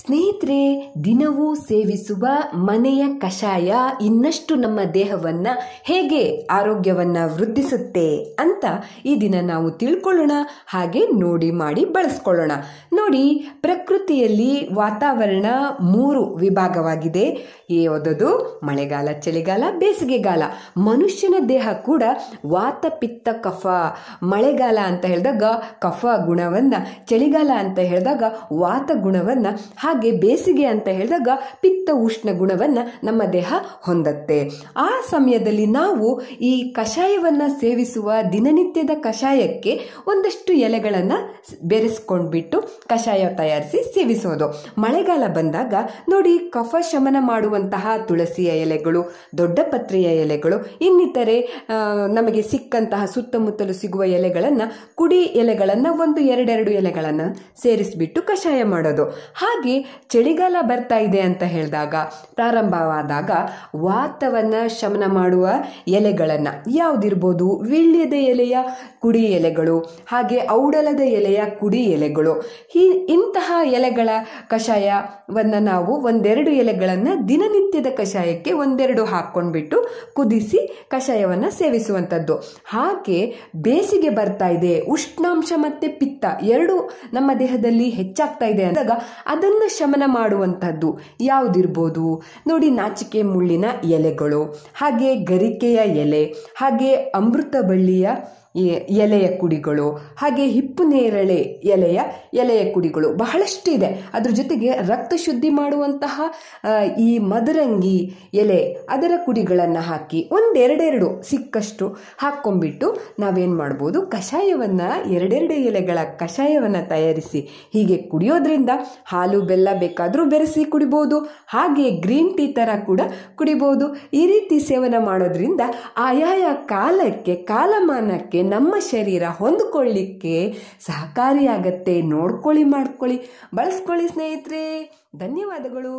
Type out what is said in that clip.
ಸ್ನೇಹಿತರೆ ದಿನವೂ ಸೇವಿಸುವ ಮನೆಯ ಕಷಾಯ ಇನ್ನಷ್ಟು ನಮ್ಮ ದೇಹವನ್ನ ಹೇಗೆ ಆರೋಗ್ಯವನ್ನ ವೃದ್ಧಿಸುತ್ತೆ ಅಂತ ಈ ದಿನ ನಾವು ತಿಳ್ಕೊಳ್ಳೋಣ ಹಾಗೆ ನೋಡಿ ಮಾಡಿ ಬಳಸ್ಕೊಳ್ಳೋಣ ನೋಡಿ ಪ್ರಕೃತಿಯಲ್ಲಿ ವಾತಾವರಣ ಮೂರು ವಿಭಾಗವಾಗಿದೆ ಯಾವುದದು ಮಳೆಗಾಲ ಚಳಿಗಾಲ ಬೇಸಿಗೆಗಾಲ ಮನುಷ್ಯನ ದೇಹ ಕೂಡ ವಾತ ಪಿತ್ತ ಕಫ ಮಳೆಗಾಲ ಅಂತ ಹೇಳಿದಾಗ ಕಫ ಗುಣವನ್ನ ಚಳಿಗಾಲ ಅಂತ ಹೇಳಿದಾಗ ವಾತ ಗುಣವನ್ನ ಹಾಗೆ ಬೇಸಿಗೆ ಅಂತ ಹೇಳಿದಾಗ ಪಿತ್ತ ಉಷ್ಣ ಗುಣವನ್ನ ನಮ್ಮ ದೇಹ ಹೊಂದತ್ತೆ ಆ ಸಮಯದಲ್ಲಿ ನಾವು ಈ ಕಷಾಯವನ್ನು ಸೇವಿಸುವ ದಿನನಿತ್ಯದ ಕಷಾಯಕ್ಕೆ ಒಂದಷ್ಟು ಎಲೆಗಳನ್ನು ಬೆರೆಸ್ಕೊಂಡ್ಬಿಟ್ಟು ಕಷಾಯ ತಯಾರಿಸಿ ಸೇವಿಸೋದು ಮಳೆಗಾಲ ಬಂದಾಗ ನೋಡಿ ಕಫ ಶಮನ ಮಾಡುವಂತಹ ತುಳಸಿಯ ಎಲೆಗಳು ದೊಡ್ಡ ಪತ್ರೆಯ ಎಲೆಗಳು ಇನ್ನಿತರೆ ನಮಗೆ ಸಿಕ್ಕಂತಹ ಸುತ್ತಮುತ್ತಲು ಸಿಗುವ ಎಲೆಗಳನ್ನು ಕುಡಿ ಎಲೆಗಳನ್ನು ಒಂದು ಎರಡೆರಡು ಎಲೆಗಳನ್ನು ಸೇರಿಸಿಬಿಟ್ಟು ಕಷಾಯ ಮಾಡೋದು ಹಾಗೆ ಹಾಗಾಗಿ ಚಳಿಗಾಲ ಬರ್ತಾ ಇದೆ ಅಂತ ಹೇಳಿದಾಗ ಪ್ರಾರಂಭವಾದಾಗ ವಾತವನ್ನು ಶಮನ ಮಾಡುವ ಎಲೆಗಳನ್ನು ಯಾವುದಿರ್ಬೋದು ವಿಳ್ಯದ ಎಲೆಯ ಕುಡಿ ಎಲೆಗಳು ಹಾಗೆ ಔಡಲದ ಎಲೆಯ ಕುಡಿ ಎಲೆಗಳು ಈ ಇಂತಹ ಎಲೆಗಳ ಕಷಾಯವನ್ನು ನಾವು ಒಂದೆರಡು ಎಲೆಗಳನ್ನು ದಿನನಿತ್ಯದ ಕಷಾಯಕ್ಕೆ ಒಂದೆರಡು ಹಾಕ್ಕೊಂಡ್ಬಿಟ್ಟು ಕುದಿಸಿ ಕಷಾಯವನ್ನು ಸೇವಿಸುವಂಥದ್ದು ಹಾಗೆ ಬೇಸಿಗೆ ಬರ್ತಾ ಇದೆ ಉಷ್ಣಾಂಶ ಮತ್ತು ಪಿತ್ತ ಎರಡು ನಮ್ಮ ದೇಹದಲ್ಲಿ ಹೆಚ್ಚಾಗ್ತಾ ಇದೆ ಅಂದಾಗ ಅದನ್ನು ಅದನ್ನು ಶಮನ ಮಾಡುವಂಥದ್ದು ಯಾವುದಿರ್ಬೋದು ನೋಡಿ ನಾಚಿಕೆ ಮುಳ್ಳಿನ ಎಲೆಗಳು ಹಾಗೆ ಗರಿಕೆಯ ಎಲೆ ಹಾಗೆ ಅಮೃತ ಬಳ್ಳಿಯ ಎಲೆಯ ಕುಡಿಗಳು ಹಾಗೆ ಹಿಪ್ಪು ನೇರಳೆ ಎಲೆಯ ಎಲೆಯ ಕುಡಿಗಳು ಬಹಳಷ್ಟು ಇದೆ ಅದ್ರ ಜೊತೆಗೆ ರಕ್ತ ಶುದ್ಧಿ ಮಾಡುವಂತಹ ಈ ಮದರಂಗಿ ಎಲೆ ಅದರ ಕುಡಿಗಳನ್ನು ಹಾಕಿ ಒಂದೆರಡೆರಡು ಸಿಕ್ಕಷ್ಟು ಹಾಕ್ಕೊಂಬಿಟ್ಟು ನಾವೇನು ಮಾಡ್ಬೋದು ಕಷಾಯವನ್ನು ಎರಡೆರಡು ಎಲೆಗಳ ಕಷಾಯವನ್ನು ತಯಾರಿಸಿ ಹೀಗೆ ಕುಡಿಯೋದ್ರಿಂದ ಹಾಲು ಬೆಲ್ಲ ಬೇಕಾದರೂ ಬೆರೆಸಿ ಕುಡಿಬೋದು ಹಾಗೆ ಗ್ರೀನ್ ಟೀ ಥರ ಕೂಡ ಕುಡಿಬೋದು ಈ ರೀತಿ ಸೇವನೆ ಮಾಡೋದ್ರಿಂದ ಆಯಾಯ ಕಾಲಕ್ಕೆ ಕಾಲಮಾನಕ್ಕೆ ನಮ್ಮ ಶರೀರ ಹೊಂದಿಕೊಳ್ಳಿಕ್ಕೆ ಸಹಕಾರಿಯಾಗತ್ತೆ ನೋಡ್ಕೊಳ್ಳಿ ಮಾಡ್ಕೊಳ್ಳಿ ಬಳಸ್ಕೊಳ್ಳಿ ಸ್ನೇಹಿತರೆ ಧನ್ಯವಾದಗಳು